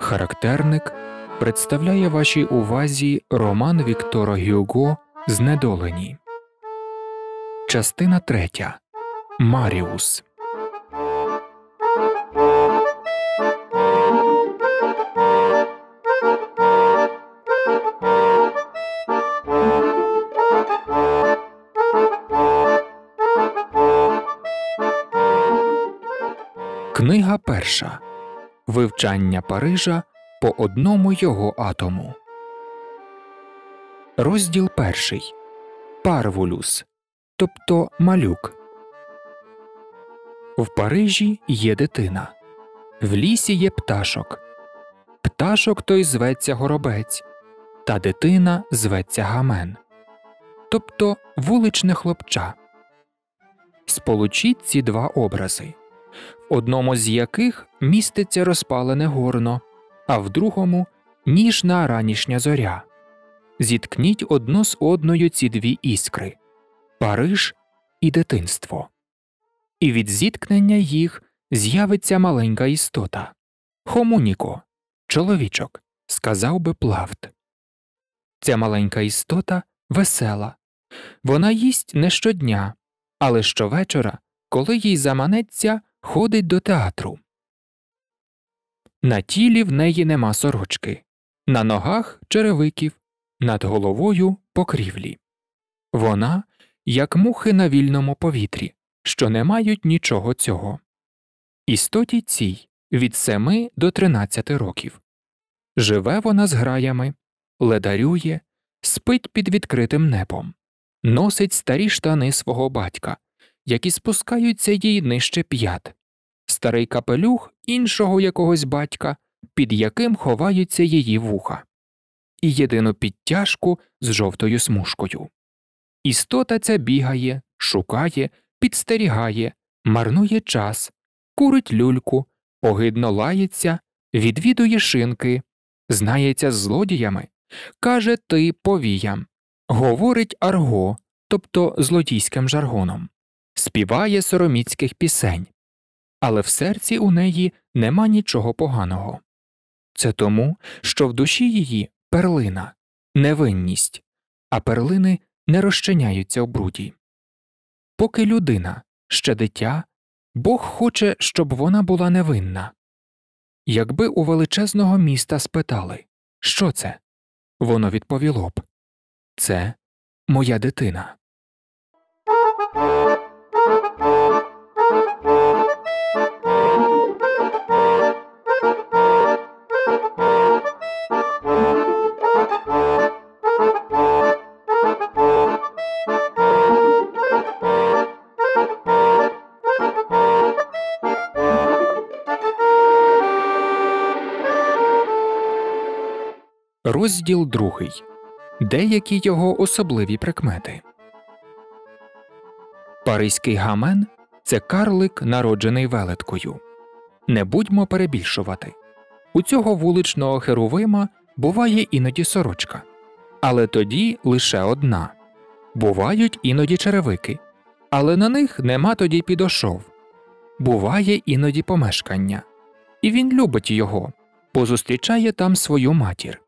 Характерник представляє вашій увазі роман Віктора Гюго Знедолені. Частина третя Маріус. Книга перша Вивчання Парижа по одному його атому. Розділ перший Парвулюс. Тобто малюк. В Парижі є дитина. В лісі є пташок. Пташок той зветься горобець. Та дитина зветься Гамен. Тобто вуличне хлопча. Сполучіть ці два образи в одному з яких міститься розпалене горно, а в другому ніжна ранішня зоря. Зіткніть одну з одною ці дві іскри Париж і дитинство. І від зіткнення їх з'явиться маленька істота. Хомуніко, чоловічок, сказав би плавт. Ця маленька істота весела. Вона їсть не щодня, але щовечора, коли їй заманеться, ходить до театру. На тілі в неї нема сорочки, на ногах черевиків, над головою покрівлі. Вона, як мухи на вільному повітрі, що не мають нічого цього. Істоті цій від 7 до 13 років. Живе вона з граями, ледарює, спить під відкритим небом, носить старі штани свого батька, які спускаються їй нижче п'ят, старий капелюх іншого якогось батька, під яким ховаються її вуха, і єдину підтяжку з жовтою смужкою. Істота ця бігає, шукає, підстерігає, марнує час, курить люльку, огидно лається, відвідує шинки, знається з злодіями, каже ти повіям, говорить арго, тобто злодійським жаргоном співає сороміцьких пісень, але в серці у неї нема нічого поганого. Це тому, що в душі її перлина, невинність, а перлини не розчиняються в бруді. Поки людина ще дитя, Бог хоче, щоб вона була невинна. Якби у величезного міста спитали, що це, воно відповіло б це моя дитина. Розділ другий, Деякі його особливі прикмети. Паризький гамен це карлик, народжений велеткою. Не будьмо перебільшувати. У цього вуличного херовима буває іноді сорочка. Але тоді лише одна. Бувають іноді черевики. Але на них нема тоді підошов. Буває іноді помешкання. І він любить його, бо зустрічає там свою матір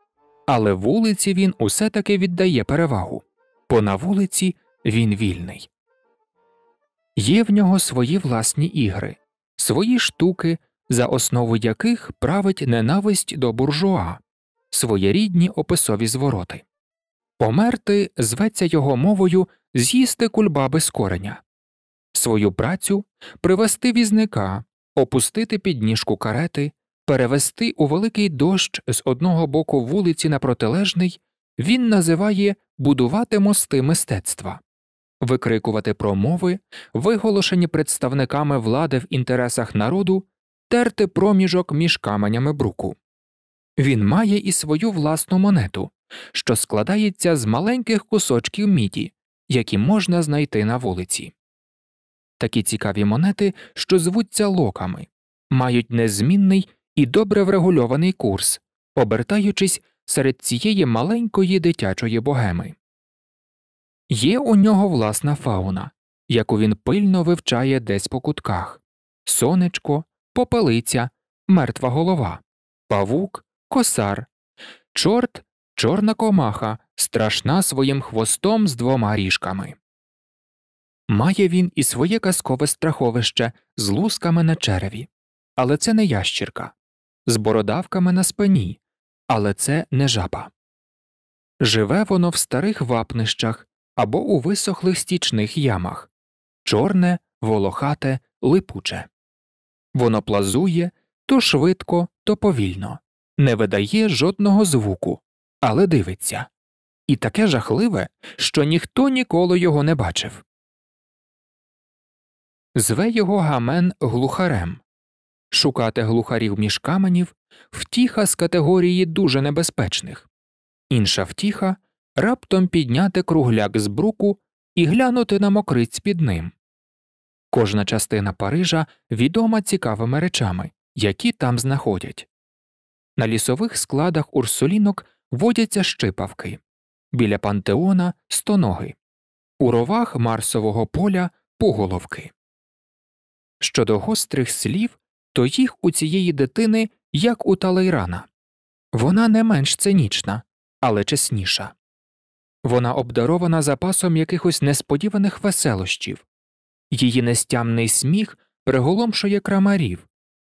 але вулиці він усе таки віддає перевагу, бо на вулиці він вільний. Є в нього свої власні ігри, свої штуки, за основу яких править ненависть до буржуа, своєрідні описові звороти. Померти зветься його мовою з'їсти кульбаби з кореня, свою працю привести візника, опустити підніжку карети, перевести у великий дощ з одного боку вулиці на протилежний, він називає будувати мости мистецтва, викрикувати промови, виголошені представниками влади в інтересах народу, терти проміжок між каменями бруку. Він має і свою власну монету, що складається з маленьких кусочків міді, які можна знайти на вулиці. Такі цікаві монети, що звуться локами, мають незмінний і добре врегульований курс, обертаючись серед цієї маленької дитячої богеми. Є у нього власна фауна, яку він пильно вивчає десь по кутках сонечко, попелиця, мертва голова, павук, косар, чорт, чорна комаха, страшна своїм хвостом з двома ріжками. Має він і своє казкове страховище з лусками на череві, але це не ящірка, з бородавками на спині, але це не жаба. Живе воно в старих вапнищах або у висохлих стічних ямах чорне, волохате, липуче. Воно плазує то швидко, то повільно, не видає жодного звуку, але дивиться. І таке жахливе, що ніхто ніколи його не бачив. Зве його гамен глухарем Шукати глухарів між каменів втіха з категорії дуже небезпечних, інша втіха раптом підняти кругляк з бруку і глянути на мокриць під ним. Кожна частина Парижа відома цікавими речами, які там знаходять. На лісових складах урсулінок водяться щипавки, біля пантеона стоноги, у ровах марсового поля поголовки. Щодо гострих слів то їх у цієї дитини як у талейрана. Вона не менш цинічна, але чесніша. Вона обдарована запасом якихось несподіваних веселощів, її нестямний сміх приголомшує крамарів,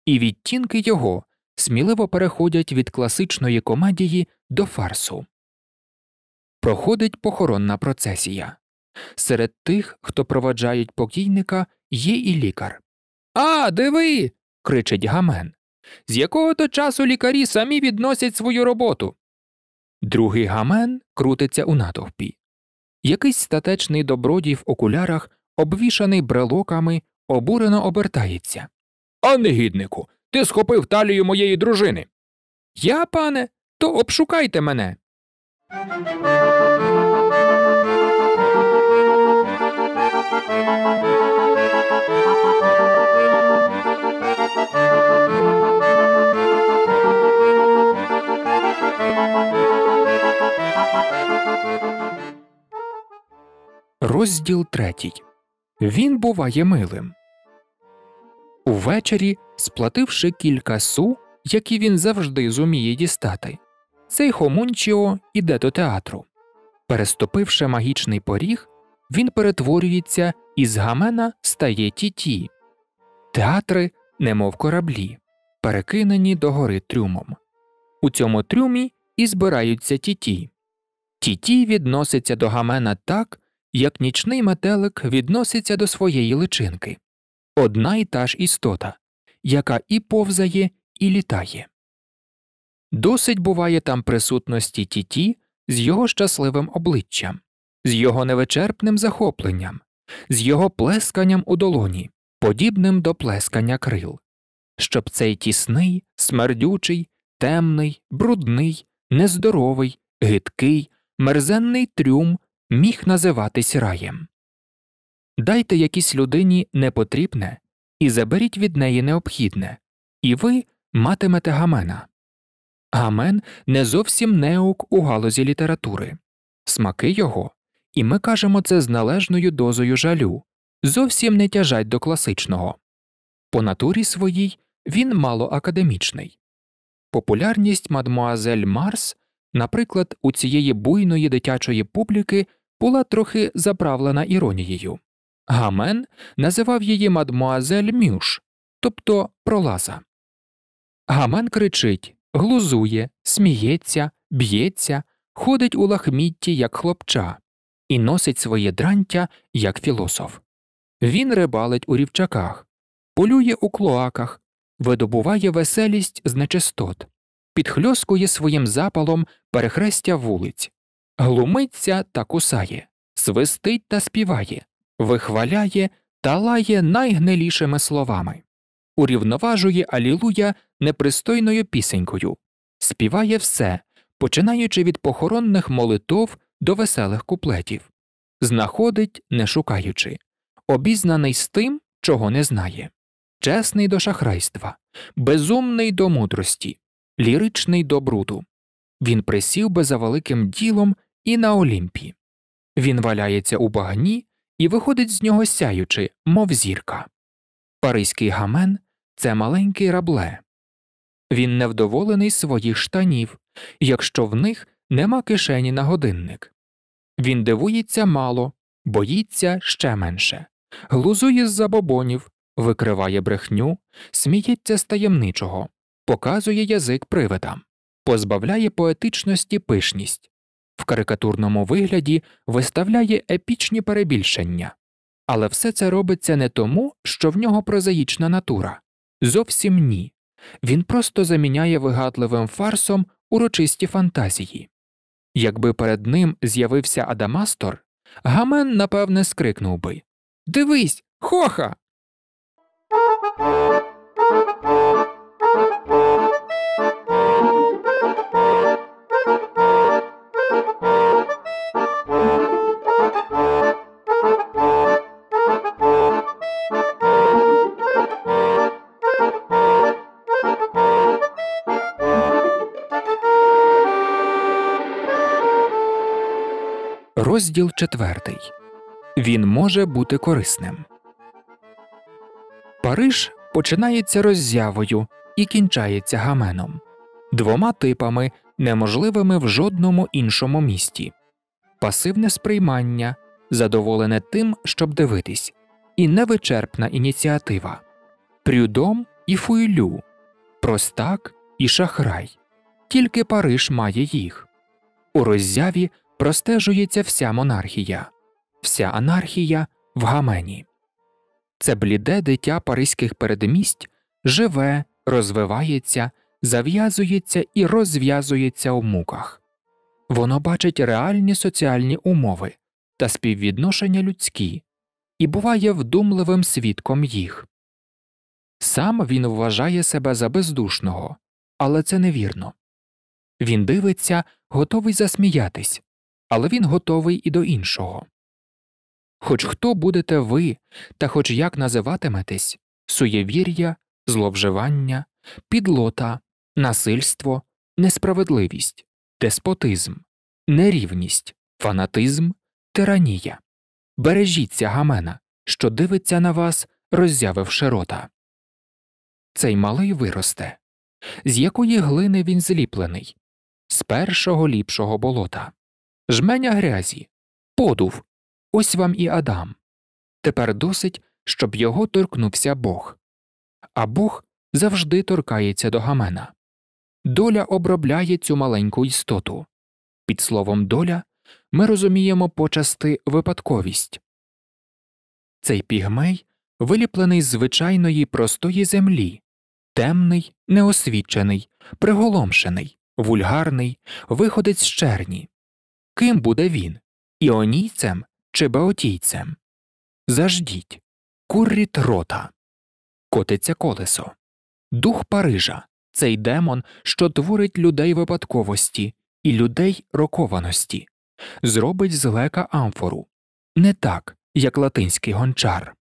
і відтінки його сміливо переходять від класичної комедії до фарсу. Проходить похоронна процесія. Серед тих, хто проваджають покійника, є і лікар. А, диви кричить Гамен, з якого то часу лікарі самі відносять свою роботу. Другий Гамен крутиться у натовпі. Якийсь статечний добродій в окулярах, обвішаний брелоками, обурено обертається. А негіднику, ти схопив талію моєї дружини. Я, пане, то обшукайте мене. Розділ третій. Він буває милим. Увечері, сплативши кілька су, які він завжди зуміє дістати, цей Хомунчіо іде до театру. Переступивши магічний поріг, він перетворюється і з гамена стає тіті. Театри, немов кораблі, перекинені догори трюмом. У цьому трюмі і збираються тіті. Тіті відноситься до гамена так як нічний метелик відноситься до своєї личинки одна й та ж істота, яка і повзає, і літає. Досить буває там присутності тіті з його щасливим обличчям, з його невичерпним захопленням, з його плесканням у долоні, подібним до плескання крил, щоб цей тісний, смердючий, темний, брудний, нездоровий, гидкий, мерзенний трюм міг називатись раєм. Дайте якійсь людині непотрібне і заберіть від неї необхідне, і ви матимете гамена. Гамен не зовсім неук у галузі літератури, смаки його, і ми кажемо це з належною дозою жалю, зовсім не тяжать до класичного. По натурі своїй він мало академічний. Популярність мадмуазель Марс, наприклад, у цієї буйної дитячої публіки була трохи заправлена іронією. Гамен називав її мадмуазель Мюш, тобто пролаза. Гамен кричить, глузує, сміється, б'ється, ходить у лахмітті як хлопча і носить своє дрантя як філософ. Він рибалить у рівчаках, полює у клоаках, видобуває веселість з нечистот, підхльоскує своїм запалом перехрестя вулиць, глумиться та кусає, свистить та співає, вихваляє та лає найгнилішими словами, урівноважує Алілуя непристойною пісенькою, співає все, починаючи від похоронних молитов до веселих куплетів, знаходить, не шукаючи, обізнаний з тим, чого не знає, чесний до шахрайства, безумний до мудрості, ліричний до бруду. Він присів би за великим ділом і на Олімпі. Він валяється у багні і виходить з нього сяючи, мов зірка. Паризький гамен це маленький рабле. Він невдоволений своїх штанів, якщо в них нема кишені на годинник. Він дивується мало, боїться ще менше, глузує з забобонів, викриває брехню, сміється з таємничого, показує язик привидам, позбавляє поетичності пишність, в карикатурному вигляді виставляє епічні перебільшення, але все це робиться не тому, що в нього прозаїчна натура. Зовсім ні. Він просто заміняє вигадливим фарсом урочисті фантазії. Якби перед ним з'явився Адамастор, Гамен напевне скрикнув би Дивись, хоха! Розділ четвертий. Він може бути корисним. Париж починається роззявою і кінчається гаменом, двома типами, неможливими в жодному іншому місті пасивне сприймання, задоволене тим, щоб дивитись, і невичерпна ініціатива Прюдом і Фуйлю, простак і шахрай. Тільки Париж має їх. У роззяві простежується вся монархія, вся анархія в гамені. Це бліде дитя паризьких передмість живе, розвивається, зав'язується і розв'язується у муках. Воно бачить реальні соціальні умови та співвідношення людські і буває вдумливим свідком їх. Сам він вважає себе за бездушного, але це невірно. Він дивиться, готовий засміятись, але він готовий і до іншого. Хоч хто будете ви, та хоч як називатиметесь суєвір'я, зловживання, підлота, насильство, несправедливість, деспотизм, нерівність, фанатизм, тиранія. Бережіться гамена, що дивиться на вас, роззявивши рота. Цей малий виросте. З якої глини він зліплений з першого ліпшого болота жменя грязі, подув, ось вам і Адам. Тепер досить, щоб його торкнувся Бог. А Бог завжди торкається до гамена. Доля обробляє цю маленьку істоту. Під словом доля ми розуміємо почасти випадковість. Цей пігмей виліплений з звичайної простої землі, темний, неосвічений, приголомшений, вульгарний, виходець з черні, Ким буде він іонійцем чи баотійцем? Заждіть Курріт рота. Котиться колесо. Дух Парижа цей демон, що творить людей випадковості і людей рокованості, зробить з лека амфору. Не так, як латинський гончар.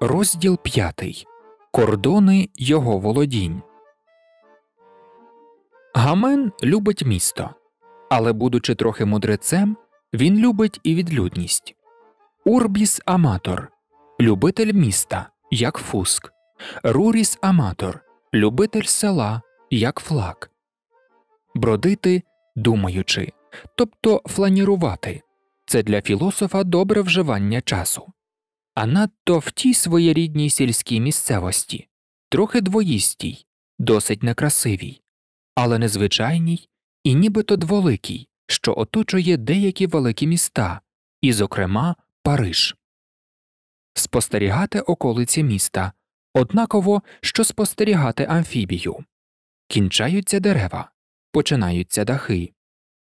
Розділ 5. Кордони його володінь. Гамен любить місто. Але, будучи трохи мудрецем, він любить і відлюдність. Урбіс аматор, любитель міста, як фуск. Руріс аматор, любитель села, як флаг. Бродити, думаючи, тобто фланірувати. Це для філософа добре вживання часу а надто в тій своєрідній сільській місцевості, трохи двоїстій, досить некрасивій, але незвичайній і нібито дволикій, що оточує деякі великі міста, і, зокрема, Париж. Спостерігати околиці міста однаково, що спостерігати амфібію. Кінчаються дерева, починаються дахи,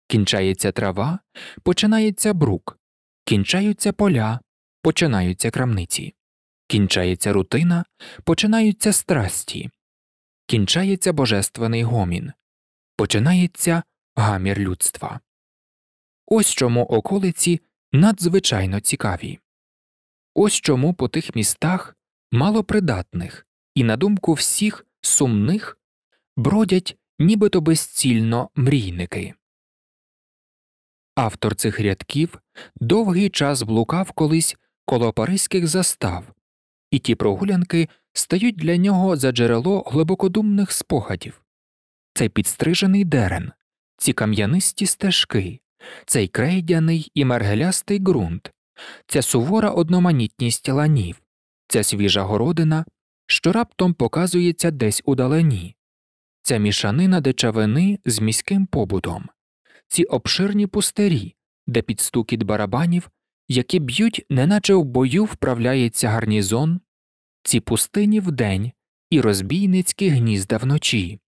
кінчається трава, починається брук, кінчаються поля, починаються крамниці, кінчається рутина, починаються страсті, кінчається божественний гомін, починається гамір людства. Ось чому околиці надзвичайно цікаві. Ось чому по тих містах малопридатних і, на думку всіх сумних, бродять нібито безцільно мрійники. Автор цих рядків довгий час блукав колись коло паризьких застав, і ті прогулянки стають для нього за джерело глибокодумних спогадів цей підстрижений дерен, ці кам'янисті стежки, цей крейдяний і мергелястий ґрунт, ця сувора одноманітність ланів, ця свіжа городина, що раптом показується десь удалені, ця мішанина дичавини з міським побутом, ці обширні пустирі, де під стукіт барабанів які б'ють, неначе в бою вправляється гарнізон, ці пустині вдень і розбійницькі гнізда вночі,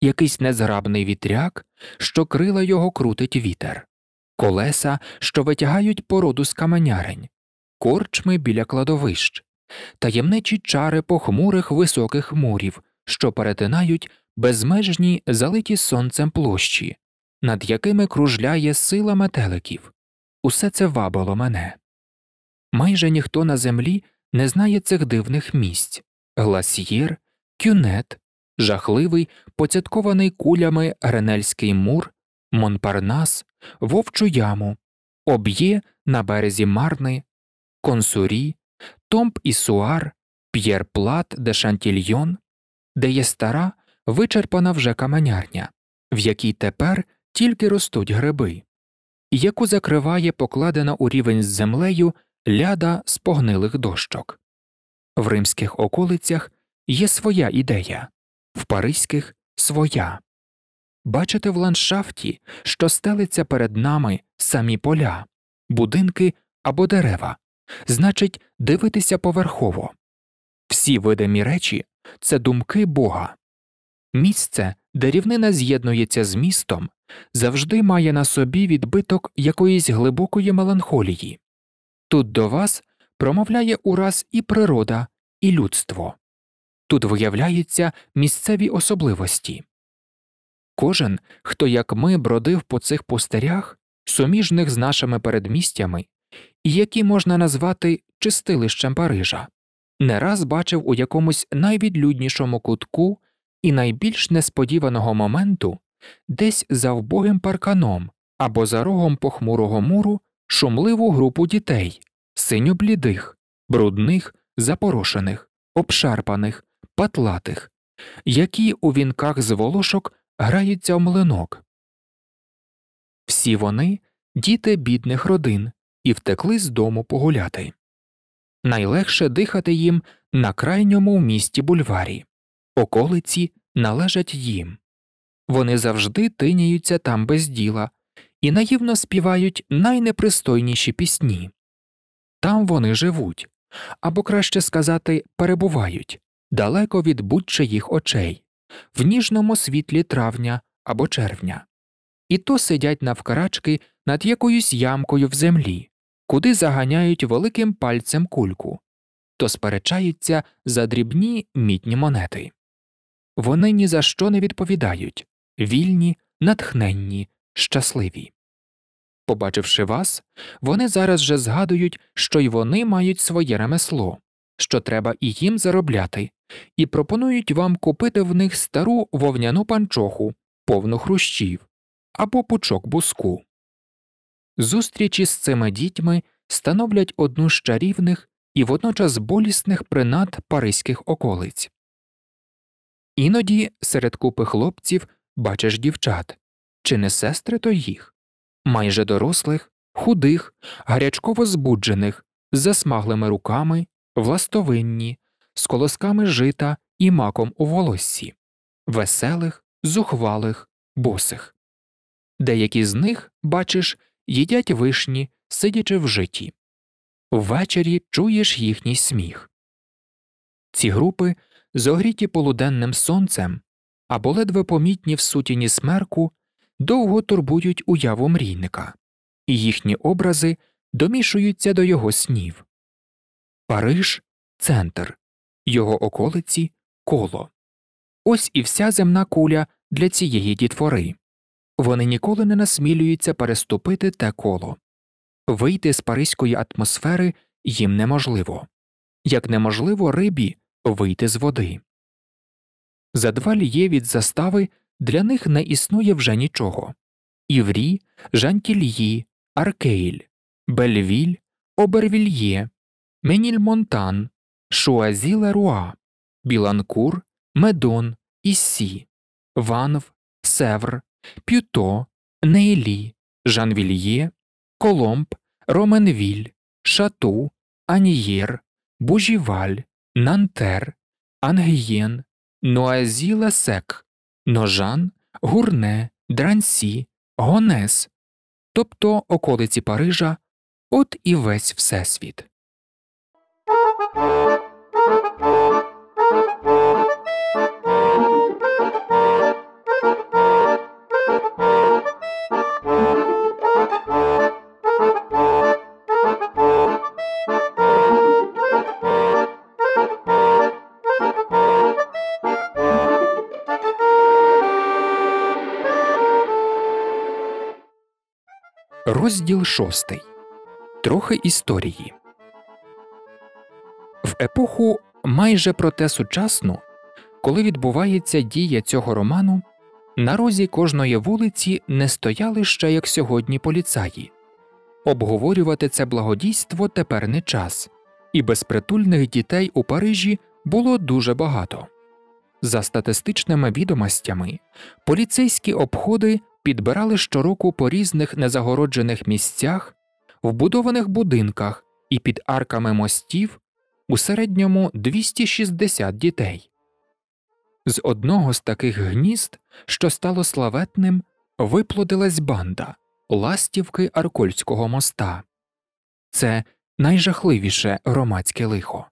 якийсь незграбний вітряк, що крила його крутить вітер, колеса, що витягають породу з каменярень, корчми біля кладовищ, таємничі чари похмурих високих мурів, що перетинають безмежні залиті сонцем площі, над якими кружляє сила метеликів усе це вабило мене. Майже ніхто на землі не знає цих дивних місць гласьєр, кюнет, жахливий, поцяткований кулями Гренельський мур, Монпарнас, Вовчу яму, об'є на березі Марни, Консурі, Томп і Суар, П'єрплат де Шантільйон, де є стара, вичерпана вже каменярня, в якій тепер тільки ростуть гриби яку закриває покладена у рівень з землею ляда з погнилих дощок. В римських околицях є своя ідея, в паризьких своя. Бачите в ландшафті, що стелиться перед нами самі поля, будинки або дерева, значить, дивитися поверхово. Всі видимі речі це думки Бога. Місце, де рівнина з'єднується з містом, завжди має на собі відбиток якоїсь глибокої меланхолії. Тут до вас промовляє ураз і природа, і людство, тут виявляються місцеві особливості. Кожен, хто як ми бродив по цих пустирях, суміжних з нашими передмістями, і які можна назвати чистилищем Парижа, не раз бачив у якомусь найвідлюднішому кутку і найбільш несподіваного моменту десь за вбогим парканом або за рогом похмурого муру шумливу групу дітей, синьо-блідих, брудних, запорошених, обшарпаних, патлатих, які у вінках з волошок граються в млинок. Всі вони діти бідних родин і втекли з дому погуляти. Найлегше дихати їм на крайньому в місті бульварі, околиці належать їм. Вони завжди тиняються там без діла і наївно співають найнепристойніші пісні. Там вони живуть, або краще сказати, перебувають далеко від будь чиїх очей, в ніжному світлі травня або червня, і то сидять навкарачки над якоюсь ямкою в землі, куди заганяють великим пальцем кульку, то сперечаються за дрібні мітні монети. Вони ні за що не відповідають, вільні, натхненні, щасливі. Побачивши вас, вони зараз же згадують, що й вони мають своє ремесло, що треба і їм заробляти, і пропонують вам купити в них стару вовняну панчоху, повну хрущів або пучок буску. Зустрічі з цими дітьми становлять одну з чарівних і водночас болісних принад паризьких околиць. Іноді серед купи хлопців бачиш дівчат чи не сестри то їх, майже дорослих, худих, гарячково збуджених, з засмаглими руками, властовинні, з колосками жита і маком у волоссі, веселих, зухвалих, босих. Деякі з них, бачиш, їдять вишні, сидячи в житті. Ввечері чуєш їхній сміх. Ці групи, зогріті полуденним сонцем, або ледве помітні в сутіні смерку, довго турбують уяву мрійника, і їхні образи домішуються до його снів. Париж центр, його околиці коло. Ось і вся земна куля для цієї дітвори. Вони ніколи не насмілюються переступити те коло. Вийти з паризької атмосфери їм неможливо, як неможливо рибі вийти з води за два ліє від застави для них не існує вже нічого Іврі, Жантільї, Аркейль, Бельвіль, Обервільє, Менільмонтан, Шуазі Леруа, Біланкур, Медон, Іссі, Ванв, Севр, П'юто, Нейлі, Жанвільє, Коломб, Роменвіль, Шату, Аньєр, Бужіваль, Нантер, Ангієн, Нуазі Лесек, Ножан, Гурне, Дрансі, Гонес, тобто околиці Парижа, от і весь всесвіт. Розділ шостий. Трохи історії. В епоху майже проте сучасну, коли відбувається дія цього роману, на розі кожної вулиці не стояли ще як сьогодні поліцаї. Обговорювати це благодійство тепер не час, і безпритульних дітей у Парижі було дуже багато. За статистичними відомостями, поліцейські обходи підбирали щороку по різних незагороджених місцях, в будованих будинках і під арками мостів у середньому 260 дітей. З одного з таких гнізд, що стало славетним, виплодилась банда ластівки Аркольського моста. Це найжахливіше громадське лихо.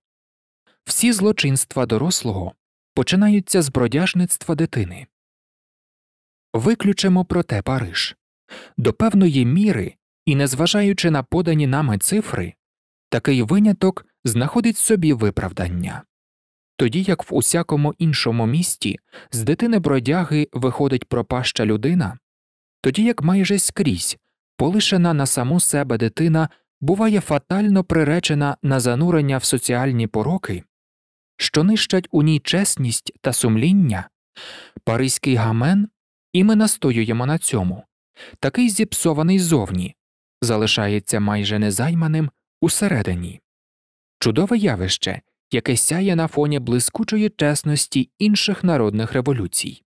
Всі злочинства дорослого починаються з бродяжництва дитини. Виключимо проте Париж. До певної міри, і незважаючи на подані нами цифри, такий виняток знаходить собі виправдання. Тоді як в усякому іншому місті з дитини бродяги виходить пропаща людина, тоді як майже скрізь, полишена на саму себе дитина буває фатально приречена на занурення в соціальні пороки, що нищать у ній чесність та сумління, паризький гамен і ми настоюємо на цьому. Такий зіпсований зовні залишається майже незайманим усередині. Чудове явище, яке сяє на фоні блискучої чесності інших народних революцій,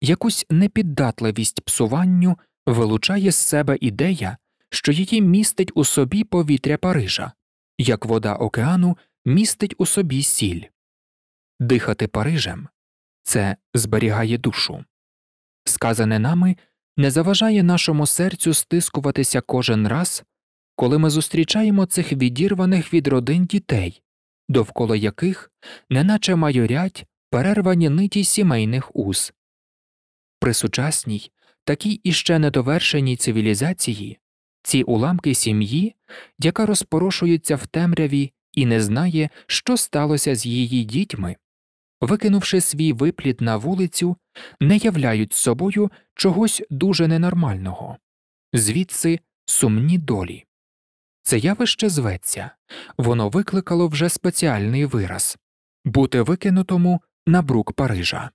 якусь непіддатливість псуванню вилучає з себе ідея, що її містить у собі повітря Парижа, як вода океану містить у собі сіль. Дихати Парижем це зберігає душу сказане нами не заважає нашому серцю стискуватися кожен раз, коли ми зустрічаємо цих відірваних від родин дітей, довкола яких неначе майорять перервані ниті сімейних уз. При сучасній, такій іще недовершеній цивілізації, ці уламки сім'ї, яка розпорошується в темряві і не знає, що сталося з її дітьми викинувши свій виплід на вулицю, не являють собою чогось дуже ненормального, звідси сумні долі. Це явище зветься, воно викликало вже спеціальний вираз бути викинутому на брук Парижа.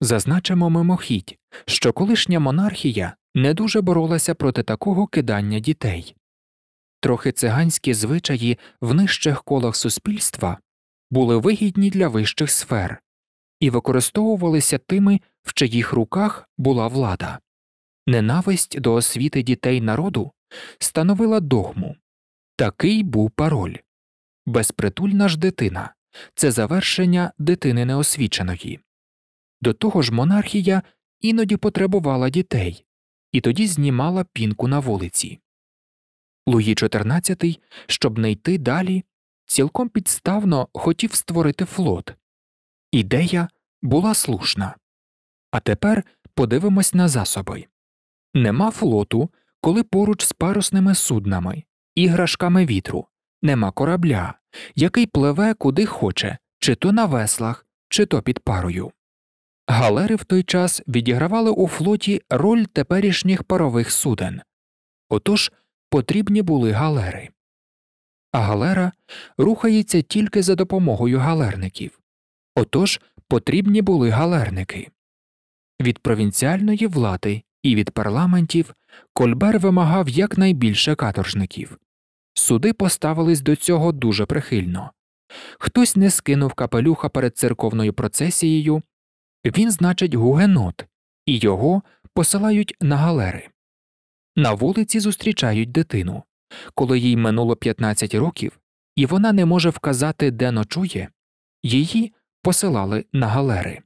Зазначимо мимохідь, що колишня монархія не дуже боролася проти такого кидання дітей. Трохи циганські звичаї в нижчих колах суспільства були вигідні для вищих сфер і використовувалися тими, в чиїх руках була влада. Ненависть до освіти дітей народу становила догму такий був пароль безпритульна ж дитина це завершення дитини неосвіченої. До того ж, монархія іноді потребувала дітей і тоді знімала пінку на вулиці. Луї XIV, щоб не йти далі, цілком підставно хотів створити флот. Ідея була слушна. А тепер подивимось на засоби нема флоту, коли поруч з парусними суднами, іграшками вітру, нема корабля, який пливе куди хоче, чи то на веслах, чи то під парою. Галери в той час відігравали у флоті роль теперішніх парових суден. Отож потрібні були галери а галера рухається тільки за допомогою галерників. Отож потрібні були галерники. Від провінціальної влади і від парламентів Кольбер вимагав якнайбільше каторжників. Суди поставились до цього дуже прихильно. Хтось не скинув капелюха перед церковною процесією, він, значить, гугенот, і його посилають на галери. На вулиці зустрічають дитину. Коли їй минуло 15 років, і вона не може вказати, де ночує, її посилали на галери.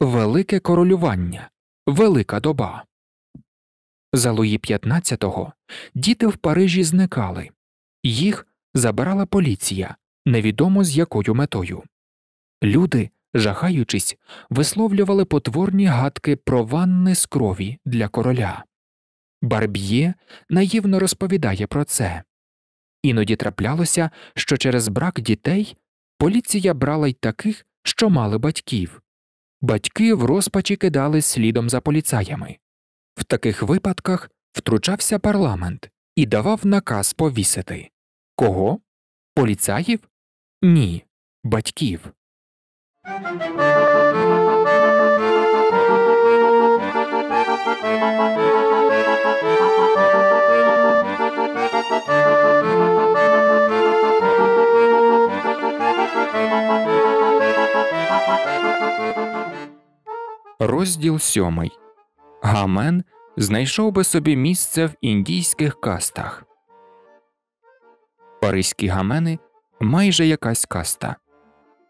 Велике королювання, велика доба. За Луї 15-го діти в Парижі зникали, їх забирала поліція, невідомо з якою метою. Люди, жахаючись, висловлювали потворні гадки про ванни з крові для короля. Барб'є наївно розповідає про це. Іноді траплялося, що через брак дітей поліція брала й таких, що мали батьків. Батьки в розпачі кидали слідом за поліцаями. В таких випадках втручався парламент і давав наказ повісити кого? Поліцаїв? Ні, батьків. Розділ сьомий Гамен знайшов би собі місце в індійських кастах. Паризькі гамени майже якась каста,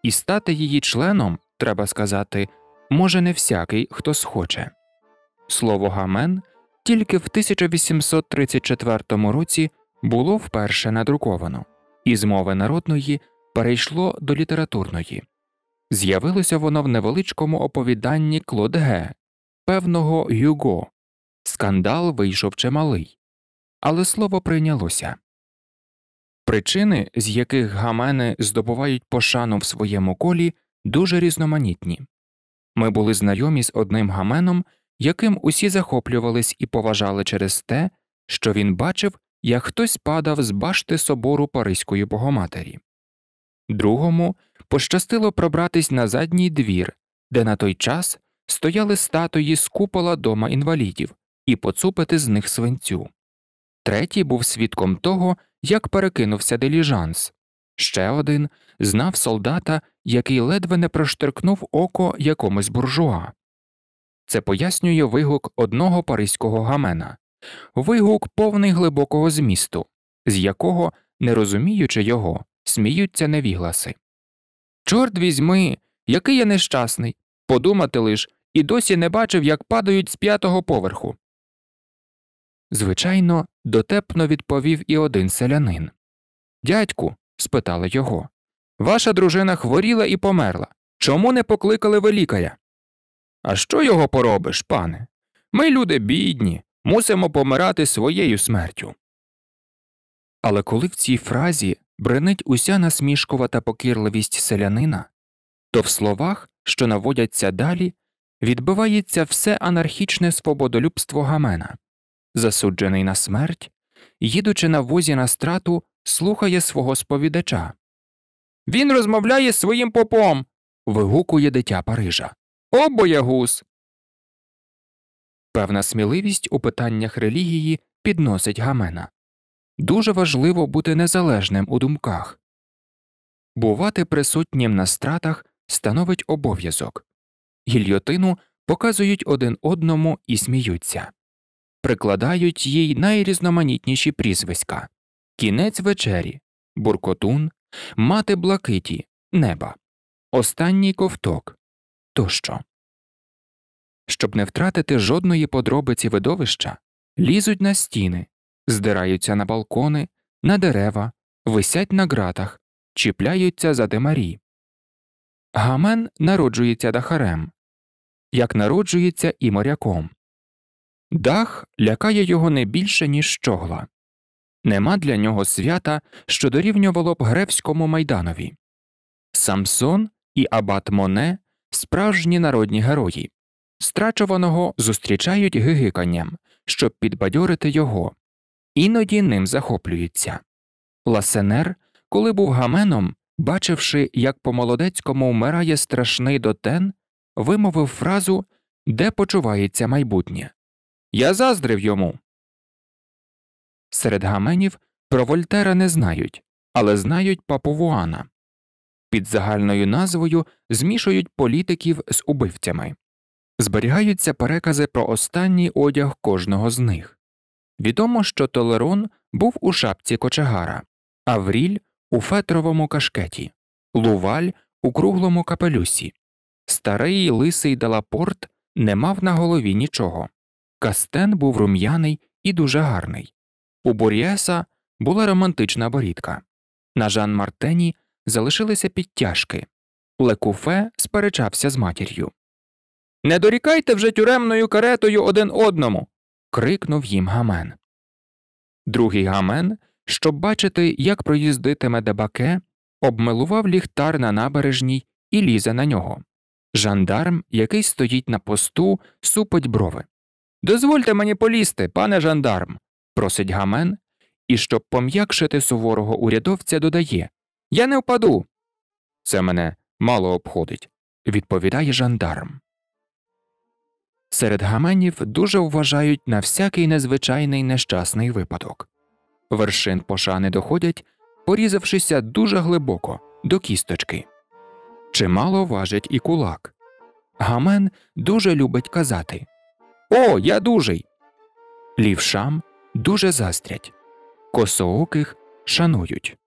і стати її членом, треба сказати, може не всякий, хто схоче. Слово гамен тільки в 1834 році було вперше надруковано, і з мови народної перейшло до літературної. З'явилося воно в невеличкому оповіданні Клодге, певного Юго. Скандал вийшов чималий, але слово прийнялося. Причини, з яких гамени здобувають пошану в своєму колі, дуже різноманітні. Ми були знайомі з одним гаменом, яким усі захоплювались і поважали через те, що він бачив, як хтось падав з башти собору Паризької богоматері другому пощастило пробратись на задній двір, де на той час стояли статуї з купола дома інвалідів, і поцупити з них свинцю. Третій був свідком того, як перекинувся деліжанс. Ще один знав солдата, який ледве не проштиркнув око якомусь буржуа. Це пояснює вигук одного паризького гамена, вигук повний глибокого змісту, з якого, не розуміючи його, сміються невігласи. Чорт візьми, який я нещасний. Подумати лиш і досі не бачив, як падають з п'ятого поверху. Звичайно, дотепно відповів і один селянин. Дядьку, спитали його, ваша дружина хворіла і померла. Чому не покликали ви лікаря? А що його поробиш, пане? Ми, люди бідні, мусимо помирати своєю смертю. Але коли в цій фразі бренить уся насмішкувата покірливість селянина, то в словах, що наводяться далі, відбивається все анархічне свободолюбство гамена, засуджений на смерть, їдучи на возі на страту, слухає свого сповідача. Він розмовляє своїм попом. вигукує дитя Парижа. О боягуз! Певна сміливість у питаннях релігії підносить гамена. Дуже важливо бути незалежним у думках. Бувати присутнім на стратах становить обов'язок. Гільйотину показують один одному і сміються, прикладають їй найрізноманітніші прізвиська кінець вечері, буркотун, мати блакиті, неба, останній ковток тощо. Щоб не втратити жодної подробиці видовища, лізуть на стіни, здираються на балкони, на дерева, висять на ґратах, чіпляються за демарі. Гамен народжується дахарем, як народжується і моряком. Дах лякає його не більше, ніж щогла. Нема для нього свята, що дорівнювало б Гревському майданові. Самсон і Абат Моне справжні народні герої. Страчуваного зустрічають гигиканням, щоб підбадьорити його, іноді ним захоплюються. Ласенер, коли був гаменом, бачивши, як по молодецькому вмирає страшний дотен, вимовив фразу, де почувається майбутнє. Я заздрив йому. Серед гаменів про Вольтера не знають, але знають Папувуана. Під загальною назвою змішують політиків з убивцями. Зберігаються перекази про останній одяг кожного з них. Відомо, що Толерон був у шапці кочегара, Авріль у фетровому кашкеті, Луваль у круглому капелюсі, старий лисий Далапорт не мав на голові нічого. Кастен був рум'яний і дуже гарний. У Бур'єса була романтична борідка. На Жан Мартені залишилися підтяжки. Лекуфе сперечався з матір'ю. Не дорікайте вже тюремною каретою один одному крикнув їм Гамен. Другий Гамен, щоб бачити, як проїздитиме дебаке, обмилував ліхтар на набережній і лізе на нього. Жандарм, який стоїть на посту, супить брови. Дозвольте мені полізти, пане жандарм, просить Гамен, і щоб пом'якшити суворого урядовця, додає Я не впаду. Це мене мало обходить, відповідає жандарм. Серед гаманів дуже вважають на всякий незвичайний нещасний випадок. Вершин пошани доходять, порізавшися дуже глибоко до кісточки. Чимало важить і кулак. Гамен дуже любить казати О, я дужий. Лівшам дуже застрять, косооких шанують.